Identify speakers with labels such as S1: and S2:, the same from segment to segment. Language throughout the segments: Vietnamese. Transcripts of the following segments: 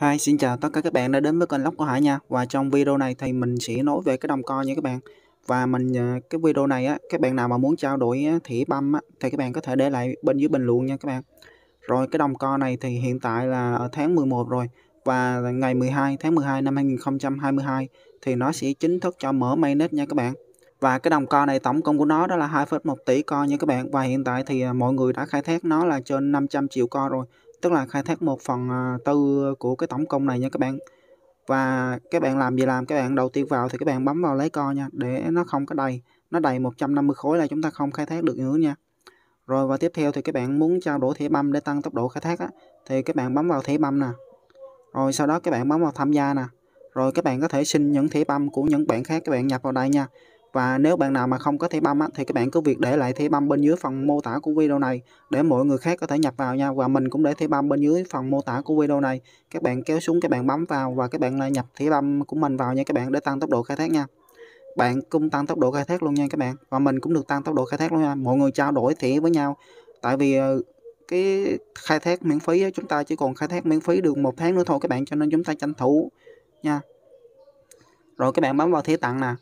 S1: Hi, xin chào tất cả các bạn đã đến với kênh Lóc của Hải nha Và trong video này thì mình sẽ nói về cái đồng co nha các bạn Và mình à, cái video này á, các bạn nào mà muốn trao đổi thỉa băm á, thì các bạn có thể để lại bên dưới bình luận nha các bạn Rồi cái đồng co này thì hiện tại là ở tháng 11 rồi Và ngày 12 tháng 12 năm 2022 thì nó sẽ chính thức cho mở mainnet nha các bạn và cái đồng co này tổng công của nó đó là 2,1 tỷ co nha các bạn Và hiện tại thì à, mọi người đã khai thác nó là trên 500 triệu co rồi tức là khai thác một phần à, tư của cái tổng công này nha các bạn và các bạn làm gì làm các bạn đầu tiên vào thì các bạn bấm vào lấy co nha để nó không có đầy nó đầy 150 khối là chúng ta không khai thác được nữa nha rồi và tiếp theo thì các bạn muốn trao đổi thẻ băm để tăng tốc độ khai thác á, thì các bạn bấm vào thẻ băm nè rồi sau đó các bạn bấm vào tham gia nè rồi các bạn có thể xin những thẻ băm của những bạn khác các bạn nhập vào đây nha và nếu bạn nào mà không có thẻ băm á, thì các bạn cứ việc để lại thẻ băm bên dưới phần mô tả của video này để mọi người khác có thể nhập vào nha. Và mình cũng để thẻ băm bên dưới phần mô tả của video này. Các bạn kéo xuống các bạn bấm vào và các bạn nhập thẻ băm của mình vào nha các bạn để tăng tốc độ khai thác nha. Bạn cũng tăng tốc độ khai thác luôn nha các bạn. Và mình cũng được tăng tốc độ khai thác luôn nha. Mọi người trao đổi thẻ với nhau. Tại vì ờ, cái khai thác miễn phí á, chúng ta chỉ còn khai thác miễn phí được một tháng nữa thôi các bạn cho nên chúng ta tranh thủ nha. Rồi các bạn bấm vào thẻ tặng nè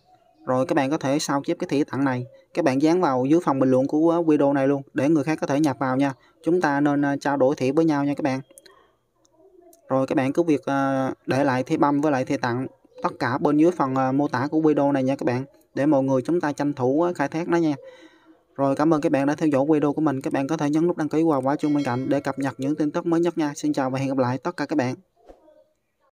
S1: rồi các bạn có thể sao chép cái thẻ tặng này các bạn dán vào dưới phần bình luận của ờ, video này luôn để người khác có thể nhập vào nha chúng ta nên ờ, trao đổi thẻ với nhau nha các bạn rồi các bạn cứ việc ờ, để lại thẻ băm với lại thẻ tặng tất cả bên dưới phần mô tả của video này nha các bạn để mọi người chúng ta tranh thủ khai thác nó nha rồi cảm ơn các bạn đã theo dõi video của mình các bạn có thể nhấn nút đăng ký và quả chuông bên cạnh để cập nhật những tin tức mới nhất nha xin chào và hẹn gặp lại tất cả các bạn